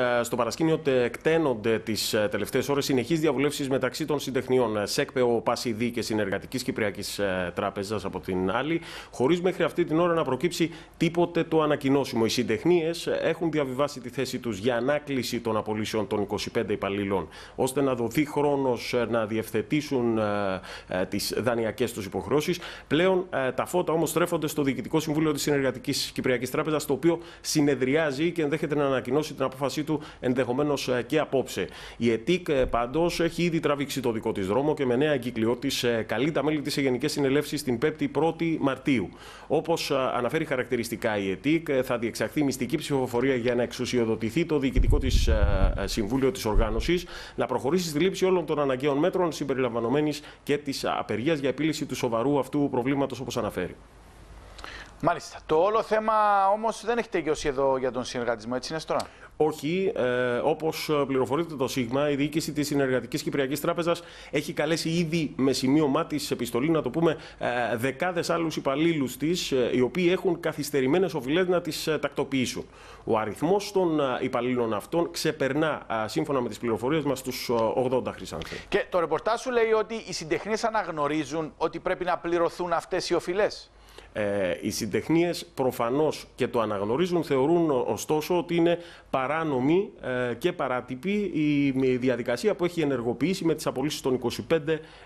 Ε, στο παρασκήνιο εκτένονται τις ε, τελευταίες ώρες συνεχείς διαβουλεύσεις μεταξύ των συντεχνιών ε, ΣΕΚΠΕΟ, πασιδί και Συνεργατικής Κυπριακής Τράπεζας από την άλλη, χωρίς μέχρι αυτή την ώρα να προκύψει τίποτε το ανακοινώσιμο. Οι συντεχνίες έχουν διαβιβάσει τη θέση τους για ανάκληση των απολύσεων των 25 υπαλλήλων, ώστε να δοθεί χρόνος να διευθετήσουν τις δανειακές τους υποχρεώσεις. Πλέον τα φώτα όμως στρέφονται στο Διοικητικό Συμβούλιο της Συνεργατικής Κυπριακής Τράπεζας, το οποίο συνεδριάζει και ενδέχεται να ανακοινώσει την απόφαση του ενδεχομένως ε, και απόψε. Η ΕΤΙΚ ε, πάντως έχει ήδη τραβήξει το δικό της δρόμο και με νέα εγκυκλιό τη ε, καλεί τα μέλη της Γενική Συνελεύση την 5η-1η Μαρτίου. Όπως αναφέρει χαρακτηριστικά η ΕΤΙΚ, θα διεξαχθεί μυστική ψηφοφορία για να εξουσιοδοτηθεί το διοικητικό της Συμβούλιο της Οργάνωσης να προχωρήσει στη λήψη όλων των αναγκαίων μέτρων συμπεριλαμβανομένης και της απεργίας για επίλυση του σοβαρού αυτού προβλήματος όπως αναφέρει. Μάλιστα. Το όλο θέμα όμως δεν έχει τελειώσει εδώ για τον συνεργατισμό, έτσι είναι τώρα. Όχι, ε, όπως πληροφορείται το ΣΥΓΜΑ, η διοίκηση της Συνεργατικής Κυπριακής Τράπεζας έχει καλέσει ήδη με σημείωμά τη επιστολή, να το πούμε, ε, δεκάδες άλλους υπαλλήλους της, ε, οι οποίοι έχουν καθυστερημένες οφειλές να τις ε, τακτοποιήσουν. Ο αριθμός των ε, υπαλλήλων αυτών ξεπερνά, σύμφωνα με τις πληροφορίες μας, τους 80 χρυσάνθρωποι. Και το ρεπορτάζ σου λέει ότι οι συντεχνείς αναγνωρίζουν ότι πρέπει να πληρωθούν αυτές οι οφειλές. Ε, οι συντεχνίες προφανώς και το αναγνωρίζουν, θεωρούν ωστόσο ότι είναι παράνομη ε, και παράτυπη η διαδικασία που έχει ενεργοποιήσει με τις απολύσεις των 25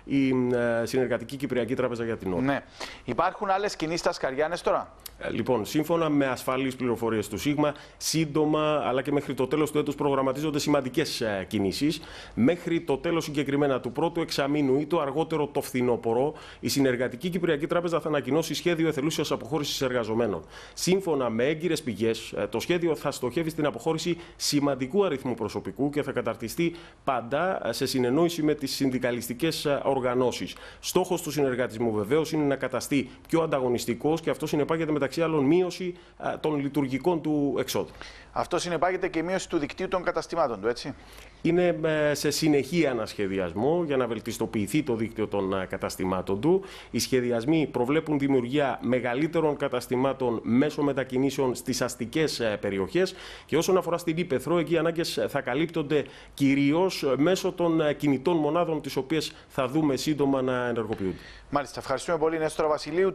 η ε, Συνεργατική Κυπριακή Τράπεζα για την Ώρα. Ναι. Υπάρχουν άλλες κινήσεις στα Σκαριάνε τώρα. Ε, λοιπόν, σύμφωνα με ασφαλείς πληροφορίες του ΣΥΓΜΑ, σύντομα αλλά και μέχρι το τέλος του έτους προγραμματίζονται σημαντικές ε, κινήσεις. Μέχρι το τέλος συγκεκριμένα του πρώτου εξαμήνου ή το αργότερο το φθινόπωρο, η Συνεργατική Κυπριακή Τράπεζα θα ανακοινώσει σχέδιο εθελούσια αποχώρησης εργαζομένων. Σύμφωνα με έγκυρες πηγές, ε, το σχέδιο θα στοχεύει στην αποχώρηση σημαντικού αριθμού προσωπικού και θα καταρτιστεί πάντα ε, σε συνεννόηση με τις συνδικαλιστικές ε, οργανώσεις. Στόχος του συνεργατισμού βεβαίως είναι να καταστεί πιο ανταγωνιστικός και αυτό συνεπάγεται μεταξύ άλλων μείωση των λειτουργικών του εξόδου. Αυτό συνεπάγεται και μείωση του δικτύου των καταστημάτων του, έτσι. Είναι σε συνεχή ανασχεδιασμό για να βελτιστοποιηθεί το δίκτυο των καταστημάτων του. Οι σχεδιασμοί προβλέπουν δημιουργία μεγαλύτερων καταστημάτων μέσω μετακινήσεων στις αστικές ε, περιοχές. Και όσον αφορά στην Ήπεθρο, εκεί οι ανάγκες ε, θα καλύπτονται κυρίως ε, μέσω των κινητών μονάδων, τις οποίες θα δούμε σύντομα να ενεργοποιούνται. Μάλιστα, ευχαριστούμε πολύ, Νέστορα Βασιλείου.